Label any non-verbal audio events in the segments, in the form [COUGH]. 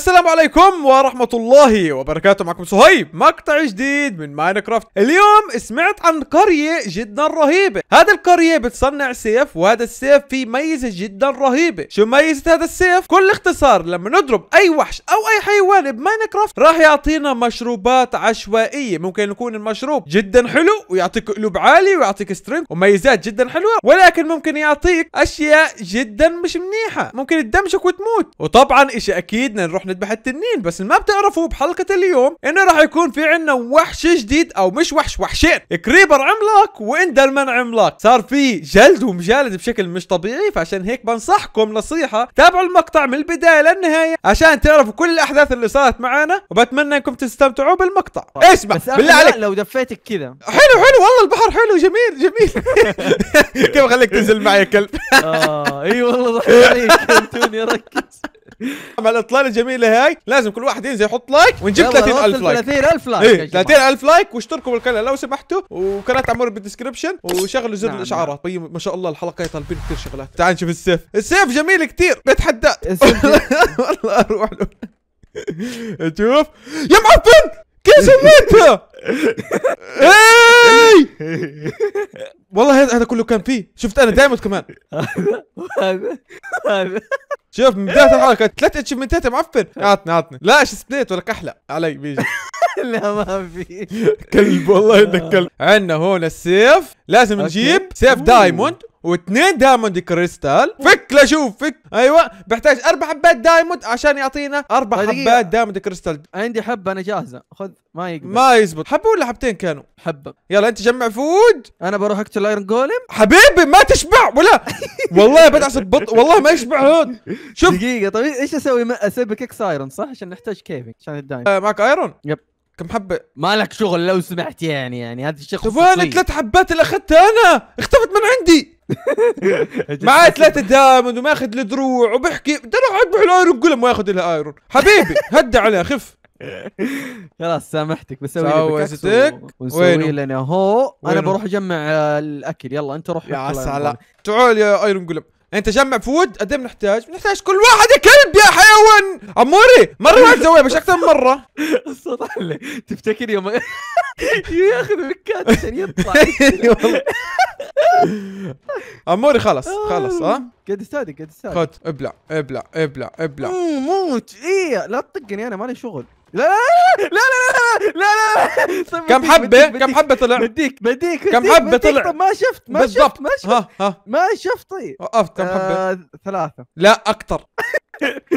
السلام عليكم ورحمة الله وبركاته معكم صهيب مقطع جديد من ماينكرافت اليوم سمعت عن قرية جدا رهيبة هذا القرية بتصنع سيف وهذا السيف فيه ميزة جدا رهيبة شو ميزة هذا السيف؟ كل اختصار لما نضرب اي وحش او اي حيوان بماينكرافت راح يعطينا مشروبات عشوائية ممكن يكون المشروب جدا حلو ويعطيك قلوب عالي ويعطيك سترينج وميزات جدا حلوة ولكن ممكن يعطيك اشياء جدا مش منيحة ممكن تدمشك وتموت وطبعا اشي اكيد نروح نذبح التنين بس اللي ما بتعرفوا بحلقة اليوم انه راح يكون في عنا وحش جديد او مش وحش وحشين كريبر عملاق واندرمان عملاق صار في جلد ومجالد بشكل مش طبيعي فعشان هيك بنصحكم نصيحة تابعوا المقطع من البداية للنهاية عشان تعرفوا كل الاحداث اللي صارت معانا وبتمنى انكم تستمتعوا بالمقطع اسمع بالله عليك لو دفيتك كذا حلو حلو والله البحر حلو جميل جميل [LAUGHS] كيف خليك تنزل معي كلب اه اي والله ضحك عليك خلتوني [LAUGHS] ركز مع الاطلاله الجميله هاي لازم كل واحد ينزل يحط لايك ونجيب 30000 لايك 30000 لايك 30000 إيه، لايك واشتركوا بالقناه لو سمحتوا وقناه عمور بالدسكربشن وشغلوا زر نعم. نعم. الاشعارات طيب، ما شاء الله الحلقه طالبين كثير شغلات تعال نشوف السيف السيف جميل كثير بتحداه [LAUGHS] والله اروح له [LAUGHS] شوف يا معفن كيف سميتها إيه! [LAUGHS] والله هذا هذا كله كان فيه شفت انا دايما كمان هذا [LAUGHS] هذا شوف من بدايه الحلقه ثلاث اتشيفمنتات معفن اعطني اعطني لا ايش سبليت ولا كحله علي بيجي لا ما في كلب والله انك كلب عندنا هون السيف لازم نجيب سيف دايموند واثنين دايموند كريستال فك لشوف فك ايوه بحتاج اربع حبات دايموند عشان يعطينا اربع طيب، حبات دايموند كريستال عندي حبه انا جاهزه خذ ما يقبل ما يزبط حبه ولا حبتين كانوا حبه يلا انت جمع فود انا بروح اقتل ايرون جولم حبيبي ما تشبع ولا [LAUGHS] والله بدعس البط والله ما يشبع هون شوف دقيقه طيب ايش اسوي اسوي بكيكس ايرون صح عشان نحتاج كيفك عشان الدايم آه معك ايرون يب كم حبه مالك شغل لو سمحت يعني يعني هذا الشخص خصوصي شوف انا ثلاث حبات اللي اخذتها انا اختفت من عندي [LAUGHS] معاه ثلاثة دايموند وماخذ الدروع وبحكي ترى اروح اذبح الايرون قلم ما ياخذ لها ايرون حبيبي هدى عليها خف خلاص سامحتك بسوي سويتك ونسوي لنا هو انا بروح اجمع الاكل يلا انت روح يا سلام تعال يا ايرون قلم انت جمع فود قد ايه بنحتاج؟ بنحتاج كل واحد يا كلب يا حيوان اموري مره واحده سويها مش اكثر من مره [LAUGHS] تفتكر يوم ياخذ بكات عشان يطلع اموري آه، خلص آه، خلص ها آه. قد استادي قد استادي خد ابلع ابلع ابلع ابلع موت ايه لا تطقني انا مالي شغل لا لا لا لا لا لا لا كم حبه كم حبه طلع بديك بديك كم حبه طلع طيب، ما شفت ما شفت ما شفت ما شفت طيب وقفت كم حبه ثلاثه لا اكثر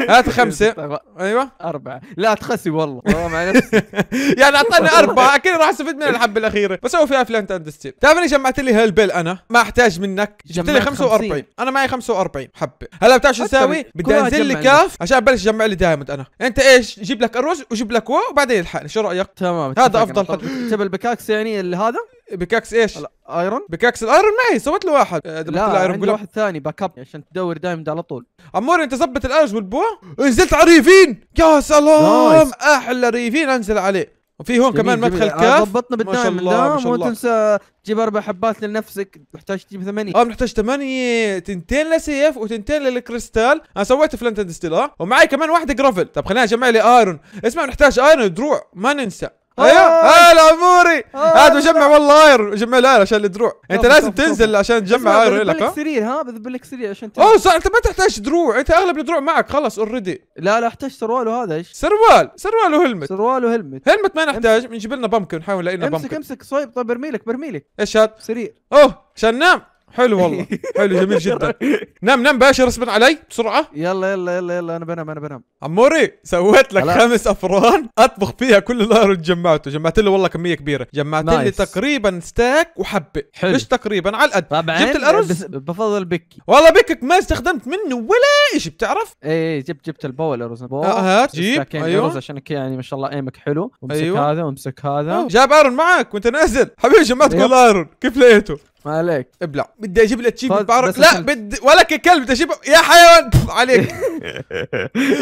هات [LAUGHS] خمسه طيب، ايوه اربعه لا تخسي والله والله مع نفسي [LAUGHS] يعني اعطاني [LAUGHS] اربعه اكيد راح استفيد من الحبه الاخيره بسوي فيها فلانت اند ستيل تعرف اني جمعت لي هالبيل انا ما احتاج منك جبت لي 45 انا معي 45 حبه هلا بتعرف شو اسوي بدي انزل لي كاف عشان ابلش اجمع لي دايموند انا انت ايش جيب لك اروز وجيب لك وو وبعدين الحقني شو رايك تمام هذا افضل تبي البكاكس يعني هذا بكاكس ايش؟ ايرون بكاكس الايرون معي سويت له واحد إيه، لا قول واحد ثاني باك اب عشان تدور دايم على طول اموري انت ظبط الارج والبو نزلت على ريفين يا سلام احلى ريفين انزل عليه وفي هون كمان مدخل آه، كاف ضبطنا بالدائم الدائم تنسى تجيب اربع حبات لنفسك محتاج تجيب ثمانية اه محتاج ثمانية تنتين لسيف وتنتين للكريستال انا سويت فلنت ستيل اه ومعي كمان واحدة جرافل طب خلينا اجمع لي ايرون اسمع نحتاج ايرون دروع ما ننسى ايوه هلا آه. آه، اموري هذا آه، مجمع والله اير جمع الاير عشان الدروع انت لازم تنزل عشان تجمع اير لك ها سرير ها بذبل لك سرير عشان اوه صح انت ما تحتاج دروع انت اغلب الدروع معك خلاص اوريدي لا لا احتاج سروال وهذا ايش سروال سروال وهلمت سروال وهلمت هلمت ما نحتاج بنجيب لنا بامكن نحاول نلاقي لنا بامكن امسك امسك صايب طيب برميلك برميلك ايش هاد سرير اوه عشان ننام حلو والله [LAUGHS] حلو جميل [LAUGHS] جدا نم نم باشر اصبر علي بسرعه يلا يلا يلا يلا انا بنام انا بنام عموري سويت لك خمس افران اطبخ فيها كل اللي جمعته جمعت له والله كميه كبيره جمعت لي تقريبا ستاك وحبه حلو. مش تقريبا على القد طبعا جبت الارز بفضل بكي والله بكك ما استخدمت منه ولا شيء بتعرف إيه،, ايه جبت جبت البول الارز الباور آه، هات جيب ايوه عشانك يعني ما شاء الله ايمك حلو امسك أيوه. هذا وامسك هذا آه. جاب ايرون معك وانت نازل حبيبي جمعت كل ايرون كيف لقيته ما عليك ابلع بدي اجيب لك شيء بارك لا بدي ولا ككلب بدي اجيب يا حيوان [LAUGHS] عليك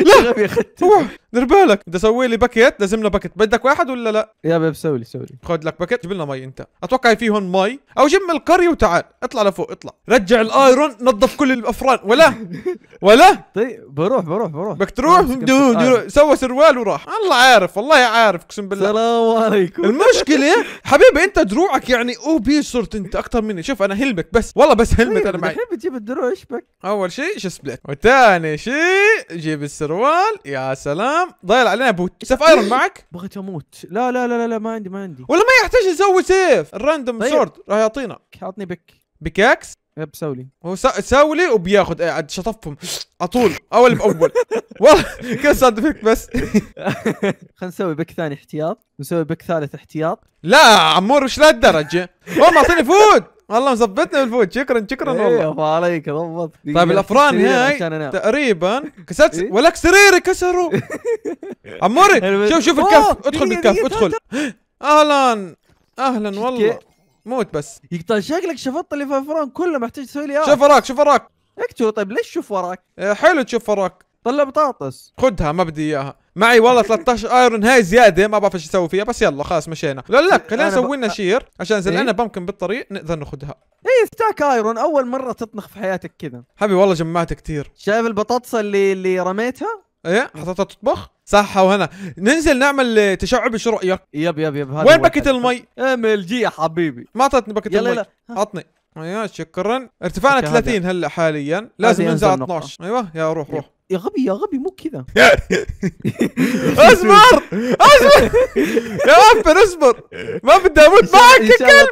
لا يا اختي دير بالك بدي اسوي لي باكيت لازم لنا باكيت بدك واحد ولا لا يا باب سوي لي سوي لي خذ لك باكيت جيب لنا مي انت اتوقع في هون مي او جم القريه وتعال اطلع لفوق اطلع رجع الايرون نظف كل الافران ولا [LAUGHS] ولا طيب بروح بروح بروح بدك تروح آه، سوى سروال وراح الله عارف والله عارف اقسم بالله السلام عليكم المشكله [LAUGHS] حبيبي انت دروعك يعني او بي صرت انت اكثر مني شوف انا هلمك بس والله بس هلمت طيب، انا معي بتحب تجيب الدروع ايش بك اول شيء شو سبليت وثاني شيء جيب السروال يا سلام تمام ضيع علينا بوت سيف ايرون معك بغيت اموت لا لا لا لا ما عندي ما عندي ولا ما يحتاج نسوي سيف الراندوم طيب. سورد راح يعطينا اعطني بك بكاكس يب سولي هو وبياخد وبياخذ إيه، عاد شطفهم على طول اول باول [LAUGHS] والله كيف فيك بس [LAUGHS] خلينا نسوي بك ثاني احتياط نسوي بك ثالث احتياط لا عمور وش لهالدرجه والله اعطيني فود والله مثبتنا بالفوت شكرا شكرا إيه، والله ايوه الله عليك ضبط طيب الافران هاي تقريبا كسرت إيه؟ ولك سريري كسروا [LAUGHS] عموري شوف شوف الكف ادخل بالكف ادخل اهلا اهلا والله موت بس يقطع شكلك شفط اللي في الافران كله محتاج تسوي لي اياه شوف وراك شوف وراك اكتب طيب ليش شوف وراك؟ إيه، حلو تشوف وراك طلع بطاطس خذها ما بدي اياها معي والله 13 ايرون هاي زياده ما بعرف ايش اسوي فيها بس يلا خلاص مشينا لا لا خلينا نسوي لنا شير عشان اذا لقينا إيه؟ بمكن بالطريق نقدر ناخذها اي ستاك ايرون اول مره تطنخ في حياتك كذا حبي والله جمعت كثير شايف البطاطس اللي اللي رميتها ايه حطيتها تطبخ صحة وهنا ننزل نعمل تشعب ايش رايك يب يب يب وين بكت المي ال إيه، جي يا حبيبي ما اعطتني بكت المي لا. عطني ايوه شكرا ارتفعنا 30 هلا حاليا لازم ننزل على 12 ايوه يا روح روح يا غبي يا غبي مو كذا اصبر [LAUGHS] اصبر يا عفن اصبر ما بدي اموت معك يا كلب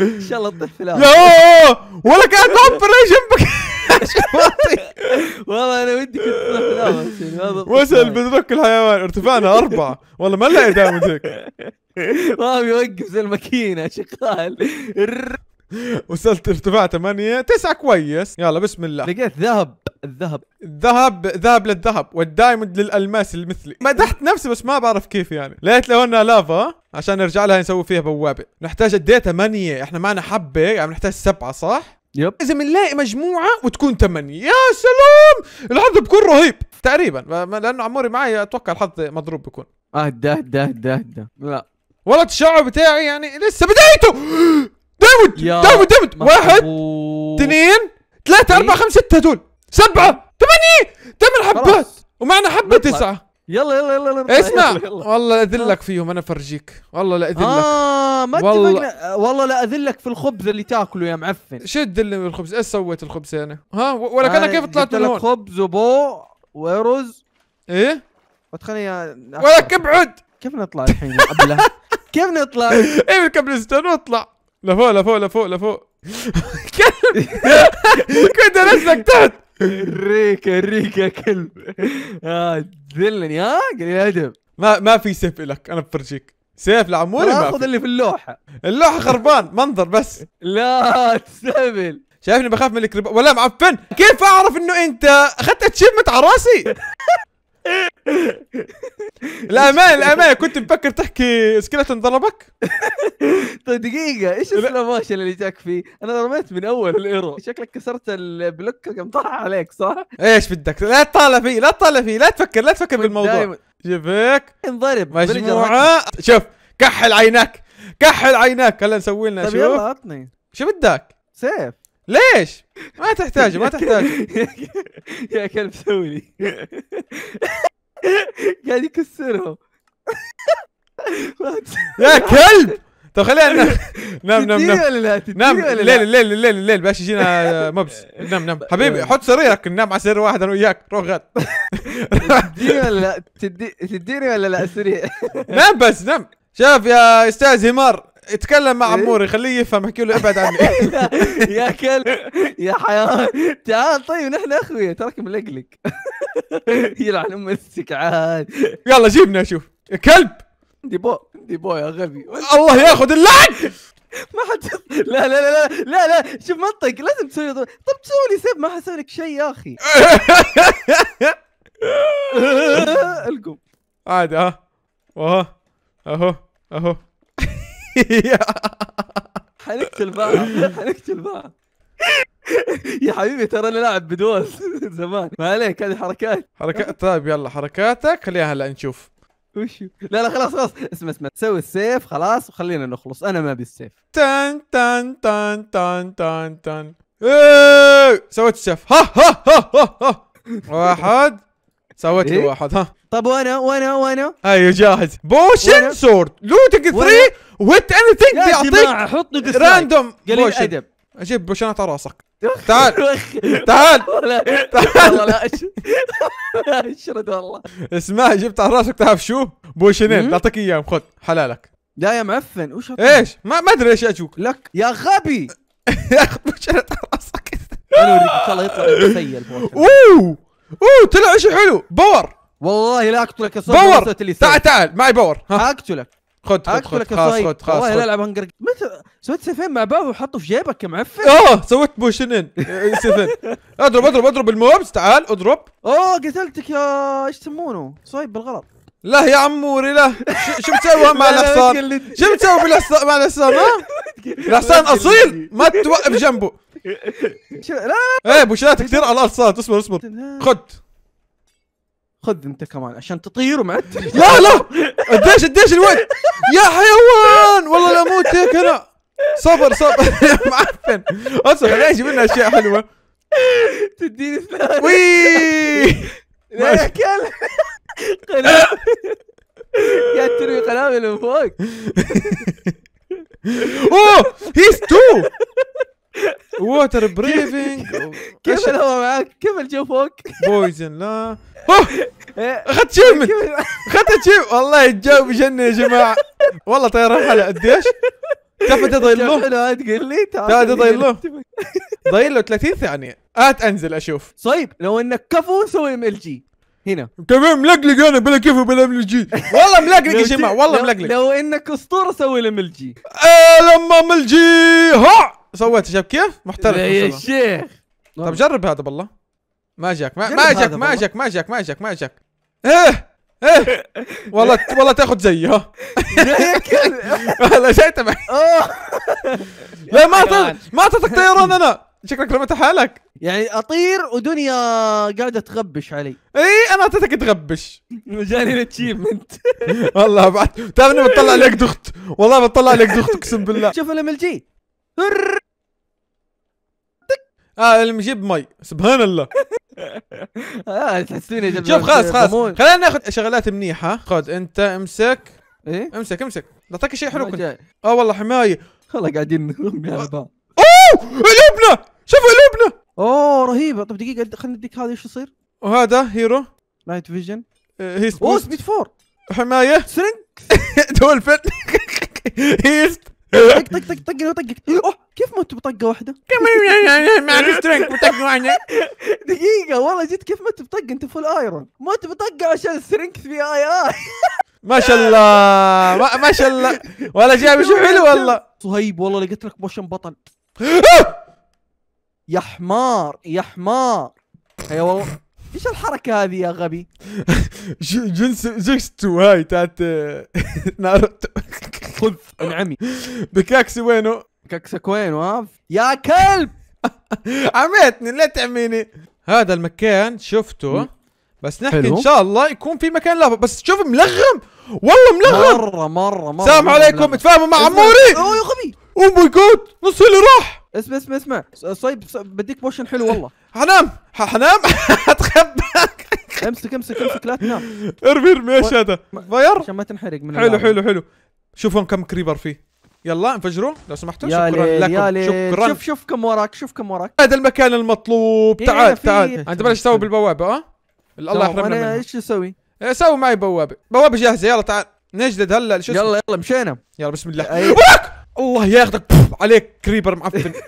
ان شاء الله تطيح في الارض ولا كانت عفن جنبك [LAUGHS] والله انا ودي كنت اطلع وصل بدرك الحيوان ارتفاعنا اربعه والله ما لها دائما هيك ما بيوقف زي الماكينه شغال وصلت ارتفاع 8 9 كويس يلا بسم الله لقيت ذهب الذهب الذهب ذهب للذهب والدايموند للالماس اللي مثلي مدحت نفسي بس ما بعرف كيف يعني لقيت لو انها لافا عشان نرجع لها نسوي فيها بوابه نحتاج قد ايه 8 احنا معنا حبه يعني نحتاج سبعه صح يب اذا بنلاقي مجموعه وتكون 8 يا سلام الحظ بكون رهيب تقريبا لانه عموري معي اتوقع الحظ مضروب بكون اهدا اهدا اهدا اهدا لا والله التشعب بتاعي يعني لسه بدايته [GASPS] داود داود داود واحد اثنين ثلاثة إيه؟ أربعة خمسة ستة هذول سبعة إيه؟ ثمانية ثمان حبات ومعنا حبة تسعة يلا يلا يلا, اسمع والله لأذلك اذلك آه. فيهم انا فرجيك والله لا اذلك اه ما والله والله لا اذلك في الخبز اللي تاكله يا معفن شد اللي الخبز ايش سويت الخبز انا ها ولا كان آه، كيف طلعت من هون خبز وبو ورز ايه وتخلي ولك ابعد كيف نطلع الحين ابله [LAUGHS] كيف نطلع؟ ايه كبلستون واطلع لفوق لفوق لفوق لفوق كلب كنت انزلك تحت ريكا ريكا كلب آه، ذلني ها آه، قليل ادب ما ما في سيف لك انا بفرجيك سيف لعموري ما اخذ اللي في اللوحه اللوحه خربان منظر بس لا تسبل شايفني بخاف من الكريب ولا معفن كيف اعرف انه انت اخذت اتشيفمنت على راسي [LAUGHS] [LAUGHS] الأمان الأمان كنت مفكر تحكي سكلتن ضربك [LAUGHS] طيب دقيقة ايش السلو موشن اللي جاك فيه؟ انا رميت من اول الايرو شكلك كسرت البلوك قام طلع عليك صح؟ ايش بدك؟ لا تطالع فيه لا تطالع فيه لا تفكر لا تفكر بالموضوع شوفك انضرب مجموعة شوف كحل عينك كحل عينك هلا نسوي لنا طيب، شوف طيب يلا عطني شو بدك؟ سيف ليش؟ ما تحتاجه ما تحتاجه [LAUGHS] يا كلب سوي لي [LAUGHS] قاعد يكسرهم [LAUGHS] يا كلب طب خلينا نام نام نام نام الليل الليل الليل الليل باش يجينا آه، مبس نام نام حبيبي حط سريرك نام على سرير واحد انا وياك روح غد تديني ولا لا تديني ولا لا سرير نام بس نام شاف يا استاذ همار اتكلم مع إيه؟ عموري خليه يفهم احكي له ابعد عني [LAUGHS] يا كلب يا حيوان تعال طيب نحن اخويا ترك ملقلق [LAUGHS] يلعن ام عاد يلا جيبنا شوف كلب ديبو ديبو يا غبي الله ياخذ اللعن ما حد لا لا لا لا لا لا شوف منطق لازم تسوي طب تسوي لي سب ما حسوي لك شيء يا اخي [LAUGHS] القم عادي ها اهو اهو حنقتل بعض حنقتل بعض يا حبيبي ترى انا لاعب بدوس [LAUGHS] زمان ما عليك هذه حركات حركات طيب يلا حركاتك خليها هلا نشوف وشو لا لا خلاص خلاص اسمع اسمع سوي السيف خلاص وخلينا نخلص انا ما ابي السيف تن تن تن تن تن تن ايه سويت السيف ها ها ها ها, ها. واحد سويت لي إيه؟ واحد ها طب وانا وانا وانا ايوه جاهز بوشن سورد لوتنج 3 وهيت اني ثينك بيعطيك حطني راندوم قليل ادب اجيب بوشنات راسك تعال تعال تعال [LAUGHS] اشرد والله اسمع جبت على راسك تعرف شو بوشنين بعطيك اياهم خذ حلالك لا يا معفن وش ايش ما ما ادري ايش اجوك لك يا غبي [LAUGHS] يا اخي بوشنات على راسك انا ان شاء الله يطلع [LAUGHS] اوه اوه طلع شيء حلو باور والله لا اقتلك يا باور تعال تعال معي باور ها اقتلك خد خد خد خلاص خد خلاص والله العب هنجر متى سويت سيفين مع بعض وحطه في جيبك يا معفن اه سويت بوشنين إيه، سيفين [LAUGHS] اضرب اضرب اضرب الموبس تعال اضرب اوه قتلتك يا ايش يسمونه صايب بالغلط لا يا عموري لا شو بتسوي مع الحصان شو بتسوي مع الحصان ها [LAUGHS] الحصان اصيل ما [LAUGHS] توقف جنبه لا ايه بوشات كثير على الارض صارت اصبر اصبر خد خذ انت كمان عشان تطير ومعد [LAUGHS] لا لا قديش قديش الوقت يا حيوان والله لا اموت هيك انا صبر صبر [LAUGHS] معفن اصبر خلينا اجيب لنا اشياء حلوه تديني الثاني وي لا كلب قاعد ترمي قنابل من فوق [LAUGHS] اوه هيز تو ووتر بريفنج [LAUGHS] كيف الهواء معاك؟ كيف الجو فوق؟ بويزن لا [LAUGHS] إيه. اخذت من اخذت شيء والله الجو بجنن يا جماعه والله طيران حلقه قديش؟ تعرف انت ضايل له؟ حلو تقول لي تعال ضايل له [LAUGHS] ضايل له 30 ثانيه هات انزل اشوف طيب لو انك كفو سوي ام ال جي هنا كمان ملقلق انا بلا كيف بلا ام ال جي والله ملقلق يا جماعه والله ملقلق لو انك اسطوره سوي ام ال جي إيه، لما ام ال جي ها سويت شايف كيف؟ محترف يا شيخ طب جرب هذا بالله ما جاك ما, جاك ما جاك ما جاك ما جاك ما جاك ايه ايه [LAUGHS] والله والله تاخذ زيي ها [LAUGHS] والله جاي تبعي [LAUGHS] لا ما ما اعطيتك طيران انا شكلك رميت حالك يعني اطير ودنيا قاعده تغبش علي اي انا اعطيتك تغبش جاني الاتشيفمنت والله بعد تعرف اني بتطلع عليك دخت والله بتطلع عليك دخت اقسم بالله شوف لما الجي اه المجيب مي سبحان الله [LAUGHS] اه تحسيني شوف خلاص خلاص خلينا ناخذ شغلات منيحه خذ انت امسك ايه امسك امسك نعطيك شيء حلو كنت اه والله حمايه والله قاعدين نرمي يعني على بعض اوه قلوبنا شوف قلوبنا اوه رهيبه طب دقيقه خلينا نديك هذا ايش يصير وهذا هيرو نايت فيجن هيست اوه سبيد فور حمايه سرنك [LAUGHS] دولفن [LAUGHS] هيست طق طق طق طق طقك اوه كيف مت بطقه واحده؟ كمان يعني يعني يعني ما بطقه واحده [LAUGHS] دقيقه والله جيت كيف مت بطق انت فول ايرون مت بطقه عشان السرنكث في اي اي [LAUGHS] ما شاء الله ما, ما شاء الله ولا جايب مش حلو والله صهيب والله لقيت لك موشن بطل [LAUGHS] يا حمار يا حمار يا أيوة، والله ايش الحركة هذه يا غبي؟ جنس جنس تو هاي تاعت ناروتو خذ انعمي بكاكسي وينه؟ كاكسك وينه ها؟ يا كلب [LAUGHS] عميتني لا تعميني هذا المكان شفته بس نحكي ان شاء الله يكون في مكان لا بس شوف ملغم والله ملغم مره مره مره سلام عليكم تفاهموا مع عموري اوه يا غبي او ماي جاد نص اللي راح اسمع اسمع اسمع صيب بديك بوشن حلو والله [LAUGHS] حنام حنام حتخبى [LAUGHS] امسك امسك امسك لا تنام ارمي ارمي ايش هذا فاير عشان ما تنحرق من حلو حلو حلو شوفون كم كريبر فيه يلا انفجروا لو سمحتوا شكرا لي لكم لي شكرا شوف شوف كم وراك شوف كم وراك هذا المكان المطلوب إيه، تعال تعال إيه. انت بلاش تسوي بالبوابه اه الله يحرمنا منها ايش اسوي؟ إيه، سوي معي بوابه بوابه جاهزه يلا تعال نجدد هلا شو يلا يلا مشينا يلا بسم الله أيه. الله ياخذك عليك كريبر معفن [LAUGHS]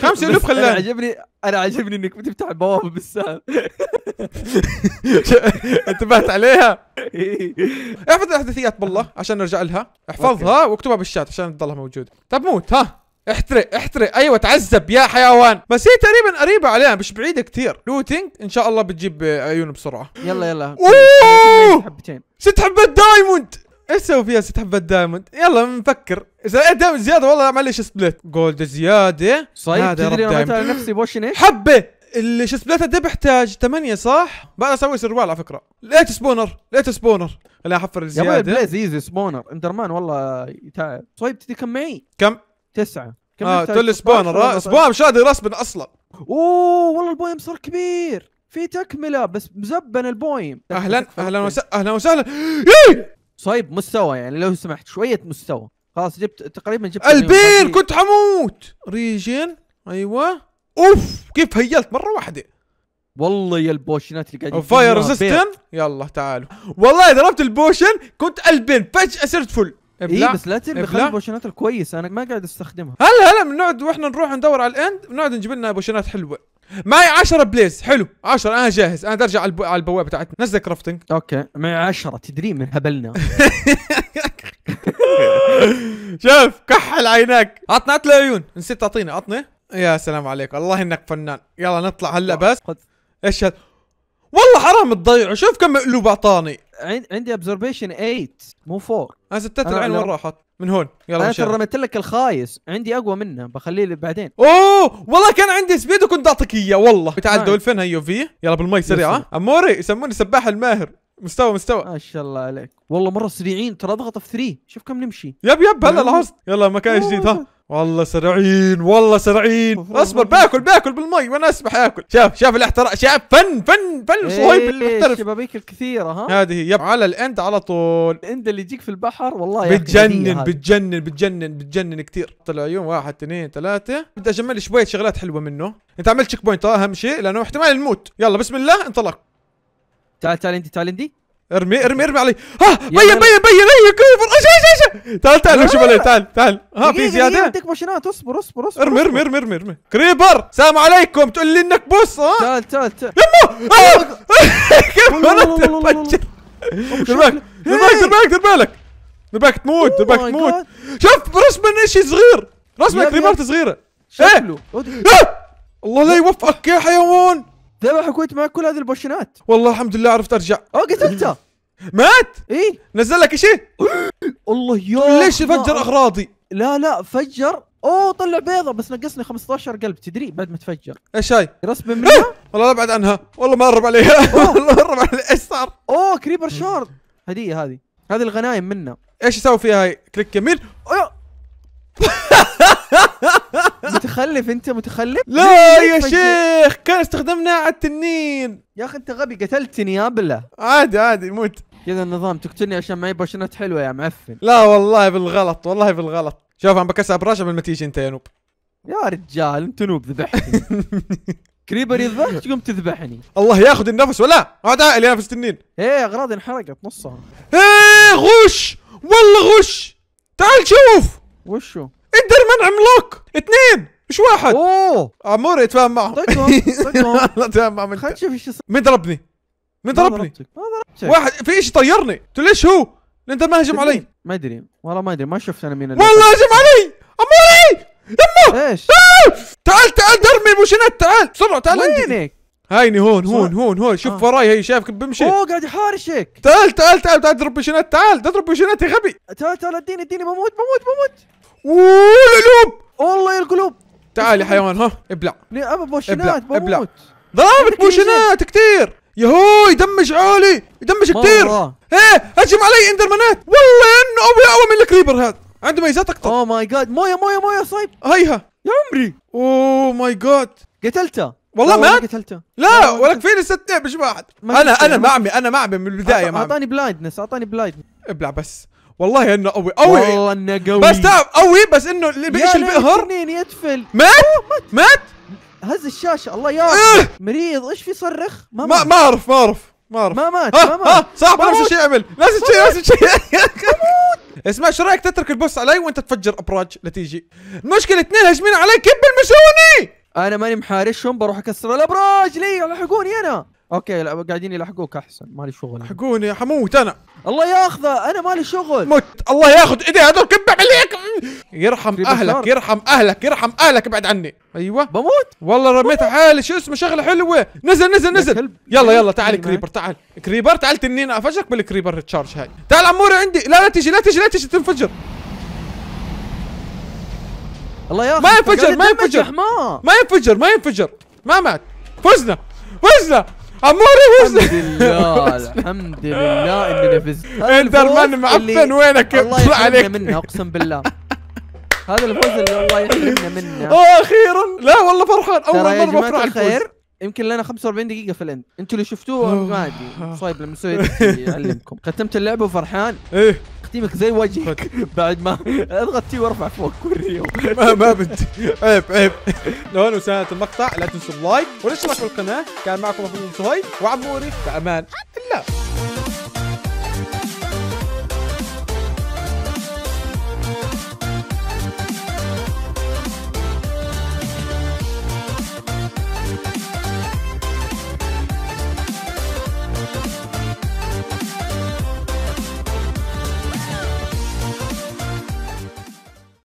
خمسة الف خلاه انا عجبني انا عجبني انك بتفتح البوابه بالسهم [LAUGHS] انتبهت عليها احفظ الاحداثيات بالله عشان نرجع لها احفظها واكتبها بالشات عشان تضلها موجوده طب موت ها احترق احترق ايوه تعذب يا حيوان بس هي تقريبا قريبه عليها مش بعيده كثير لوتينج ان شاء الله بتجيب عيون بسرعه يلا يلا اوه ست حبات دايموند ايش اسوي فيها ست حبات دايموند؟ يلا نفكر، اذا إيه، دايموند زياده والله معلش سبليت، جولد زياده صحيح تدري انا على نفسي بوشن ايش؟ حبه اللي شو سبليت قد بحتاج 8 صح؟ بقى اسوي سروال على فكره، ليت سبونر، ليت سبونر، خليني احفر الزياده يا بليز ايزي سبونر، اندرمان والله يتعب، صايب تدري كم معي؟ كم؟ تسعه كم اه تقول سبونر اه سبونر مش طيب؟ قادر يرسبن اصلا اوه والله البويم صار كبير في تكمله بس مزبن البويم اهلا اهلا وسهلا اهلا وسهلا إيه! صايب مستوى يعني لو سمحت شويه مستوى خلاص جبت تقريبا جبت البير كنت حموت ريجن ايوه اوف كيف هيلت مره واحده والله يا البوشنات اللي قاعدين فاير ريزستن يلا تعالوا والله ضربت البوشن كنت البين فجاه صرت فل إيه بس لا ترمي خلي البوشنات الكويسه انا ما قاعد استخدمها هلا هلا بنقعد واحنا نروح ندور على الاند بنقعد نجيب لنا بوشنات حلوه معي 10 بليز حلو 10 انا جاهز انا ارجع على, البوابه بتاعتنا نزل كرافتنج اوكي معي 10 تدري من هبلنا [LAUGHS] شوف كحل عينك عطنا عطنا عيون نسيت تعطينا عطنا يا سلام عليك والله انك فنان يلا نطلع هلا بس ايش هذا والله حرام تضيعه شوف كم مقلوب اعطاني عندي ابزربيشن 8 مو 4 انا ستات العين وين راحت؟ من هون يلا انا ترى رميت لك الخايس عندي اقوى منه بخليه بعدين اوه والله كان عندي سبيد وكنت اعطيك اياه والله تعال دولفين هيو في يلا بالمي سريعه اموري يسموني سباح الماهر مستوى مستوى ما شاء الله عليك والله مره سريعين ترى اضغط اف 3 شوف كم نمشي يب يب هلا لاحظت يلا مكان جديد ها والله سرعين والله سرعين اصبر باكل باكل بالمي وانا اسبح اكل شاف شاف الاحتراق شاف فن فن فن صهيب المحترف الشبابيك الكثيره ها هذه يب على الاند على طول الاند اللي يجيك في البحر والله بتجنن بتجنن بتجنن بتجنن كثير طلع عيون واحد اثنين ثلاثه بدي اجمل شويه شغلات حلوه منه انت عملت تشيك بوينت اهم شيء لانه احتمال نموت يلا بسم الله انطلق تعال تعال عندي تعال عندي ارمي ارمي ارمي علي ها بيا بيا بيا بيا كوفر ايش ايش ايش تعال تعال شوف علي تعال تعال ها في زياده عندك ماشينات اصبر اصبر اصبر ارمي ارمي ارمي ارمي ارمي كريبر سلام عليكم تقول لي انك بص ها تعال تعال تعال يمه [LAUGHS] كيف مرت تفجر درباك درباك درباك بالك درباك إيه. تموت درباك oh تموت شوف رسما شيء صغير رسما كريبرت صغيره إيه. شكله الله لا يوفقك يا حيوان ذبح الكويت معك كل هذه البوشنات والله الحمد لله عرفت ارجع اه قتلته مات اي نزل لك شيء الله يا ليش فجر اغراضي لا لا فجر اوه طلع بيضه بس نقصني 15 قلب تدري بعد ما تفجر ايش هاي؟ رسم أه! منها؟ إيه؟ والله لا ابعد عنها والله ما قرب عليها [LAUGHS] والله قرب عليها ايش صار؟ اوه كريبر شارد هديه هذه هذه الغنايم منا ايش اسوي فيها هاي؟ كليك يمين [LAUGHS] متخلف انت متخلف لا يا شيخ كان استخدمنا على التنين يا اخي انت غبي قتلتني يا ابله عادي عادي موت كذا النظام تقتلني عشان معي بوشنات حلوه يا معفن لا والله بالغلط والله بالغلط شوف عم بكسر ابراج قبل ما تيجي انت يا نوب يا رجال انت نوب ذبحتني [LAUGHS] كريبر يذبح تقوم تذبحني الله ياخذ النفس ولا عاد عائل يا نفس التنين ايه اغراضي انحرقت نصها ايه غش والله غش تعال شوف وشو المنعم عملاق اثنين مش واحد اوه عموري اتفاهم معهم طقهم طقهم اتفاهم معهم خلينا نشوف ايش مين ضربني؟ مين ضربني؟ ما ضربتك واحد في شيء طيرني قلت له ليش هو؟ انت ما هجم علي ما ادري والله ما ادري ما شفت انا مين والله هجم علي اموري يمه ايش؟ آه! تعال تعال ارمي الموشنات تعال بسرعه تعال عندي وينك؟ هايني هون هون هون هون شوف آه. وراي هي شايفك بمشي اوه قاعد يحارشك تعال تعال تعال تعال اضرب بشنات تعال اضرب بشنات يا غبي تعال تعال اديني اديني بموت بموت بموت اوه القلوب والله يا القلوب تعال يا حيوان ها ابلع ليه ابى بوشنات ابلع ابلع ضربت بوشنات كثير يهوي يدمج عالي يدمج كثير ايه هجم علي اندرمانات والله انه قوي اقوى من الكريبر هذا عنده ميزات اكثر اوه ماي جاد مويه مويه مويه صايب هيها يا عمري اوه ماي جاد قتلته والله ما قتلته لا ولك فين الستين مش واحد انا انا معمي انا معمي من البدايه معمي اعطاني بلايندنس اعطاني بلايندنس ابلع بس والله انه قوي قوي والله انه قوي بس تعب قوي بس انه اللي بيجي البقهر يا يدفل مات مات هز الشاشه الله يا إيه؟ مريض ايش في صرخ ما ما ما اعرف ما اعرف ما اعرف ما مات ما مات صح نفس الشيء عمل نفس الشيء نفس الشيء اسمع شو رايك تترك البوس علي وانت تفجر ابراج لتيجي المشكله اثنين هاجمين علي كب المشوني انا ماني محارشهم بروح اكسر الابراج ليه يلحقوني انا اوكي لا قاعدين يلحقوك احسن مالي شغل لحقوني حموت انا الله ياخذه انا مالي شغل مت الله ياخذ ايدي هذول كب عليك يرحم اهلك يرحم اهلك يرحم اهلك ابعد عني ايوه بموت والله رميت حالي شو اسمه شغله حلوه نزل نزل نزل يلا يلا تعال كريبر تعال كريبر تعال تنين افجرك بالكريبر ريتشارج هاي تعال عموري عندي لا لا تجي لا تجي لا تجي تنفجر الله ياخذ ما ينفجر ما ينفجر ما ينفجر ما ينفجر ما مات فزنا فزنا عموري وزن الحمد لله الحمد لله اننا فزت اندر مان معفن وينك الله عليك منها اقسم بالله هذا الفوز اللي الله يحرمنا منه [LAUGHS] اه اخيرا لا والله فرحان اول مره بفرح الخير يمكن لنا 45 دقيقة في الاند، انتوا اللي شفتوه ما ادري، صايب لما نسوي يعلمكم، ختمت اللعبة وفرحان ايه تقديمك زي وجهك بعد ما اضغط تي وارفع فوق وريهم ما ما بدي عيب عيب لو انه وسهلت المقطع لا تنسوا اللايك والاشتراك بالقناه كان معكم ابو صهيب وعموري بامان الله